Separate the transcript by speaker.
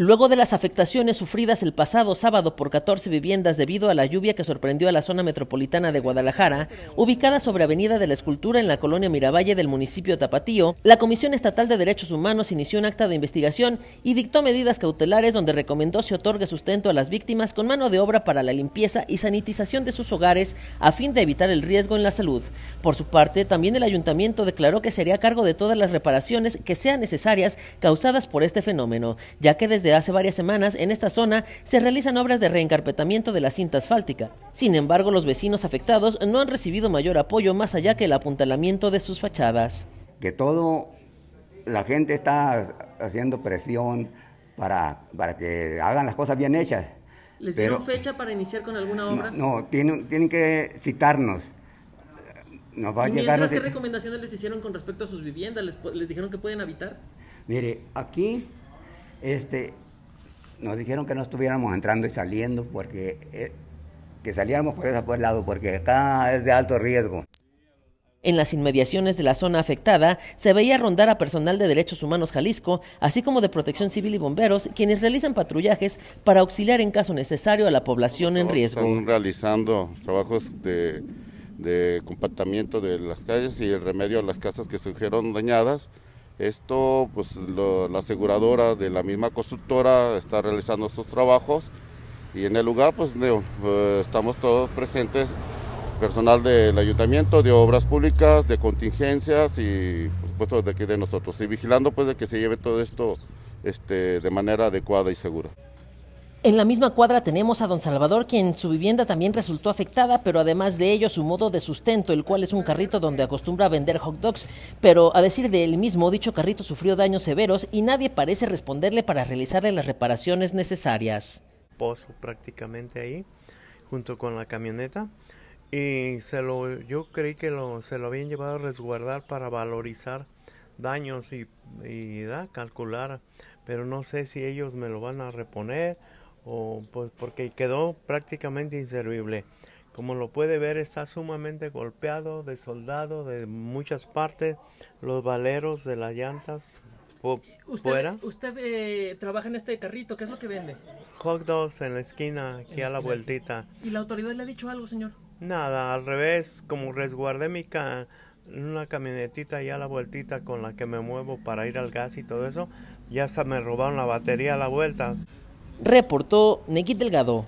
Speaker 1: Luego de las afectaciones sufridas el pasado sábado por 14 viviendas debido a la lluvia que sorprendió a la zona metropolitana de Guadalajara, ubicada sobre Avenida de la Escultura en la colonia Miravalle del municipio Tapatío, la Comisión Estatal de Derechos Humanos inició un acta de investigación y dictó medidas cautelares donde recomendó se otorgue sustento a las víctimas con mano de obra para la limpieza y sanitización de sus hogares a fin de evitar el riesgo en la salud. Por su parte, también el ayuntamiento declaró que sería cargo de todas las reparaciones que sean necesarias causadas por este fenómeno, ya que desde hace varias semanas, en esta zona se realizan obras de reencarpetamiento de la cinta asfáltica. Sin embargo, los vecinos afectados no han recibido mayor apoyo más allá que el apuntalamiento de sus
Speaker 2: fachadas. Que todo la gente está haciendo presión para, para que hagan las cosas bien hechas. ¿Les dieron
Speaker 1: fecha para iniciar con alguna obra?
Speaker 2: No, tienen, tienen que citarnos. Nos va a Mientras, ¿qué
Speaker 1: recomendaciones les hicieron con respecto a sus viviendas? ¿Les, ¿Les, dijeron que pueden habitar?
Speaker 2: Mire, aquí este, nos dijeron que no estuviéramos entrando y saliendo porque eh, que saliéramos por ese por pues, lado porque acá es de alto riesgo. En las inmediaciones de la
Speaker 1: zona afectada se veía rondar a personal de Derechos Humanos Jalisco, así como de Protección Civil y bomberos, quienes realizan patrullajes para auxiliar en caso necesario a la población en riesgo. Están
Speaker 3: realizando trabajos de, de compactamiento de las calles y el remedio a las casas que surgieron dañadas esto, pues la aseguradora de la misma constructora está realizando estos trabajos y en el lugar, pues eh, estamos todos presentes, personal del ayuntamiento, de obras públicas, de contingencias y, por supuesto, de aquí de nosotros. Y vigilando, pues, de que se lleve todo esto este, de manera adecuada y segura.
Speaker 1: En la misma cuadra tenemos a don Salvador, quien su vivienda también resultó afectada, pero además de ello su modo de sustento, el cual es un carrito donde acostumbra a vender hot dogs, pero a decir de él mismo, dicho carrito sufrió daños severos y nadie parece responderle para realizarle las reparaciones necesarias.
Speaker 4: Pozo prácticamente ahí, junto con la camioneta, y se lo, yo creí que lo, se lo habían llevado a resguardar para valorizar daños y, calcular, pero no sé si ellos me lo van a reponer pues porque quedó prácticamente inservible. Como lo puede ver, está sumamente golpeado de soldado de muchas partes, los valeros de las llantas ¿Usted, fuera.
Speaker 1: ¿Usted eh, trabaja en este carrito? ¿Qué es lo que vende?
Speaker 4: Hot dogs en la esquina, aquí a la vueltita.
Speaker 1: ¿Y la autoridad le ha dicho algo, señor?
Speaker 4: Nada, al revés, como resguardé mi ca una camionetita y a la vueltita con la que me muevo para ir al gas y todo eso, ya hasta me robaron la batería
Speaker 1: a la vuelta. Reportó Nequit Delgado.